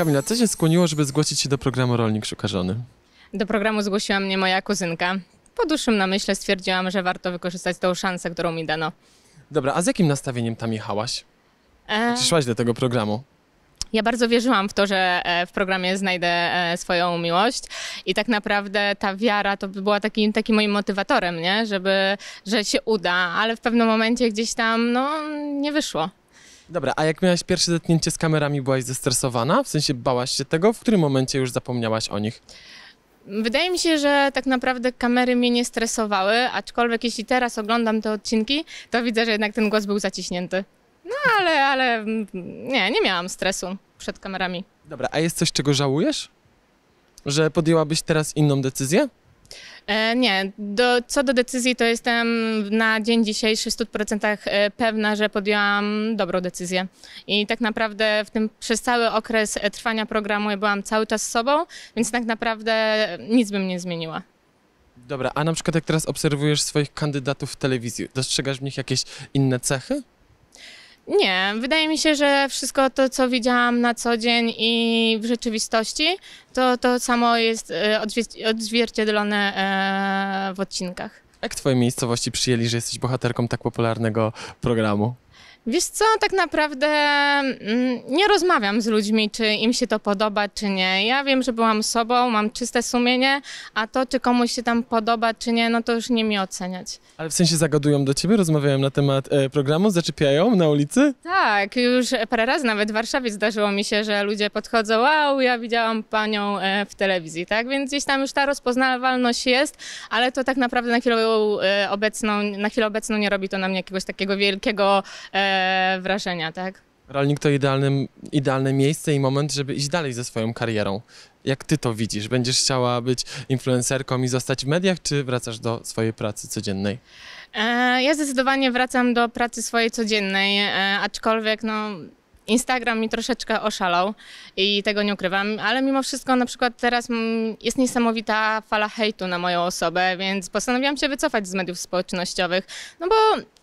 Kamila, co się skłoniło, żeby zgłosić się do programu Rolnik szukarzony? Do programu zgłosiła mnie moja kuzynka. Po dłuższym namyśle stwierdziłam, że warto wykorzystać tą szansę, którą mi dano. Dobra, a z jakim nastawieniem tam jechałaś? E... do tego programu? Ja bardzo wierzyłam w to, że e, w programie znajdę e, swoją miłość i tak naprawdę ta wiara to była takim, takim moim motywatorem, nie? Żeby, że się uda, ale w pewnym momencie gdzieś tam no, nie wyszło. Dobra, a jak miałaś pierwsze zetknięcie z kamerami, byłaś zestresowana? W sensie bałaś się tego? W którym momencie już zapomniałaś o nich? Wydaje mi się, że tak naprawdę kamery mnie nie stresowały, aczkolwiek jeśli teraz oglądam te odcinki, to widzę, że jednak ten głos był zaciśnięty. No ale, ale mm, nie, nie miałam stresu przed kamerami. Dobra, a jest coś, czego żałujesz? Że podjęłabyś teraz inną decyzję? E, nie, do, co do decyzji, to jestem na dzień dzisiejszy w 100% e, pewna, że podjęłam dobrą decyzję. I tak naprawdę w tym, przez cały okres e, trwania programu ja byłam cały czas sobą, więc tak naprawdę nic bym nie zmieniła. Dobra, a na przykład jak teraz obserwujesz swoich kandydatów w telewizji, dostrzegasz w nich jakieś inne cechy? Nie, wydaje mi się, że wszystko to, co widziałam na co dzień i w rzeczywistości, to to samo jest e, odzwierciedlone e, w odcinkach. Jak twoje miejscowości przyjęli, że jesteś bohaterką tak popularnego programu? Wiesz co, tak naprawdę mm, nie rozmawiam z ludźmi, czy im się to podoba, czy nie. Ja wiem, że byłam sobą, mam czyste sumienie, a to, czy komuś się tam podoba, czy nie, no to już nie mi oceniać. Ale w sensie zagadują do ciebie, rozmawiają na temat e, programu, zaczepiają na ulicy? Tak, już parę razy nawet w Warszawie zdarzyło mi się, że ludzie podchodzą, wow, ja widziałam panią e, w telewizji, tak? Więc gdzieś tam już ta rozpoznawalność jest, ale to tak naprawdę na chwilę e, obecną, na chwilę obecną nie robi to na mnie jakiegoś takiego wielkiego... E, wrażenia, tak? to idealny, idealne miejsce i moment, żeby iść dalej ze swoją karierą. Jak ty to widzisz? Będziesz chciała być influencerką i zostać w mediach, czy wracasz do swojej pracy codziennej? E, ja zdecydowanie wracam do pracy swojej codziennej, e, aczkolwiek no, Instagram mi troszeczkę oszalał i tego nie ukrywam, ale mimo wszystko na przykład teraz mm, jest niesamowita fala hejtu na moją osobę, więc postanowiłam się wycofać z mediów społecznościowych, no bo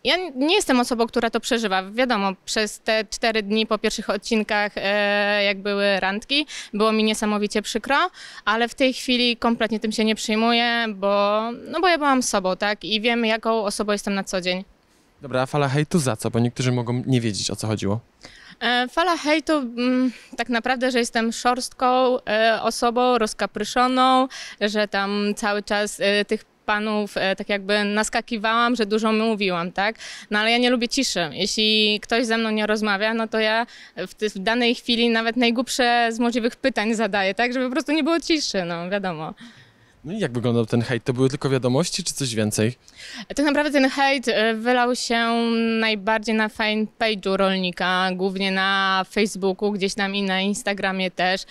ja nie jestem osobą, która to przeżywa. Wiadomo, przez te cztery dni po pierwszych odcinkach, e, jak były randki, było mi niesamowicie przykro, ale w tej chwili kompletnie tym się nie przyjmuję, bo, no bo ja byłam sobą, tak? I wiem, jaką osobą jestem na co dzień. Dobra, a fala hejtu za co? Bo niektórzy mogą nie wiedzieć, o co chodziło. E, fala hejtu mm, tak naprawdę, że jestem szorstką e, osobą, rozkapryszoną, że tam cały czas e, tych panów tak jakby naskakiwałam, że dużo mówiłam, tak? No ale ja nie lubię ciszy. Jeśli ktoś ze mną nie rozmawia, no to ja w, w danej chwili nawet najgłupsze z możliwych pytań zadaję, tak? Żeby po prostu nie było ciszy, no wiadomo. No i jak wyglądał ten hejt? To były tylko wiadomości, czy coś więcej? Tak naprawdę ten hejt e, wylał się najbardziej na fanpage'u rolnika, głównie na Facebooku, gdzieś tam i na Instagramie też.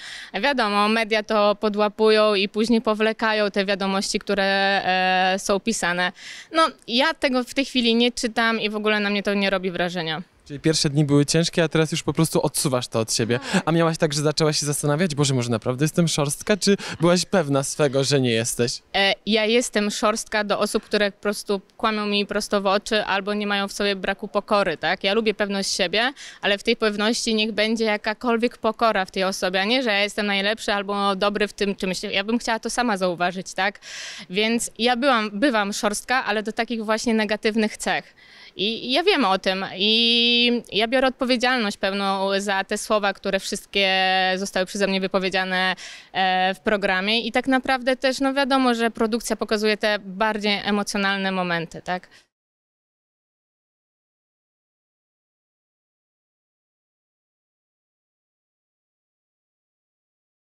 Wiadomo, media to podłapują i później powlekają te wiadomości, które e, są pisane. No, ja tego w tej chwili nie czytam i w ogóle na mnie to nie robi wrażenia. Czyli pierwsze dni były ciężkie, a teraz już po prostu odsuwasz to od siebie. Tak. A miałaś tak, że zaczęłaś się zastanawiać, Boże, może naprawdę jestem szorstka, czy byłaś pewna swego, że nie jesteś? E, ja jestem szorstka do osób, które po prostu kłamią mi prosto w oczy albo nie mają w sobie braku pokory, tak? Ja lubię pewność siebie, ale w tej pewności niech będzie jakakolwiek pokora w tej osobie, a nie, że ja jestem najlepszy albo dobry w tym czymś. Ja bym chciała to sama zauważyć, tak? Więc ja byłam, bywam szorstka, ale do takich właśnie negatywnych cech. I ja wiem o tym i i ja biorę odpowiedzialność pewną za te słowa, które wszystkie zostały przeze mnie wypowiedziane e, w programie i tak naprawdę też, no wiadomo, że produkcja pokazuje te bardziej emocjonalne momenty, tak?